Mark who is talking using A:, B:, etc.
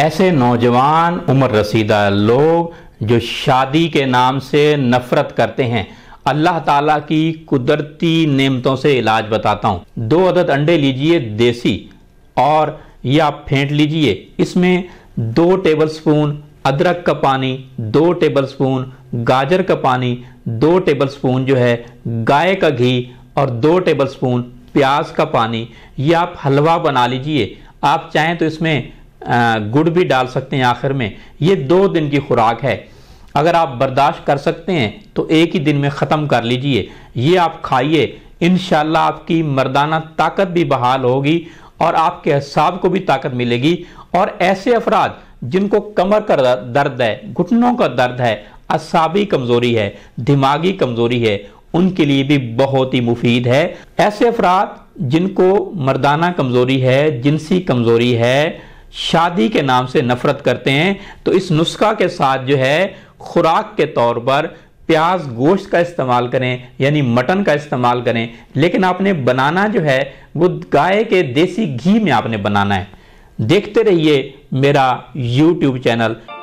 A: ऐसे नौजवान उम्र रसीदा लोग जो शादी के नाम से नफरत करते हैं अल्लाह ताला की कुदरती नेमतों से इलाज बताता हूँ दो अदद अंडे लीजिए देसी और या फेंट लीजिए इसमें दो टेबलस्पून अदरक का पानी दो टेबलस्पून गाजर का पानी दो टेबलस्पून जो है गाय का घी और दो टेबलस्पून प्याज का पानी या आप हलवा बना लीजिए आप चाहें तो इसमें गुड़ भी डाल सकते हैं आखिर में ये दो दिन की खुराक है अगर आप बर्दाश्त कर सकते हैं तो एक ही दिन में ख़त्म कर लीजिए ये आप खाइए इन आपकी मर्दाना ताकत भी बहाल होगी और आपके हिसाब को भी ताकत मिलेगी और ऐसे अफराद जिनको कमर का दर्द है घुटनों का दर्द है असाबी कमज़ोरी है दिमागी कमज़ोरी है उनके लिए भी बहुत ही मुफीद है ऐसे अफराद जिनको मर्दाना कमज़ोरी है जिनसी कमज़ोरी है शादी के नाम से नफरत करते हैं तो इस नुस्खा के साथ जो है खुराक के तौर पर प्याज गोश्त का इस्तेमाल करें यानी मटन का इस्तेमाल करें लेकिन आपने बनाना जो है वो गाय के देसी घी में आपने बनाना है देखते रहिए मेरा यूट्यूब चैनल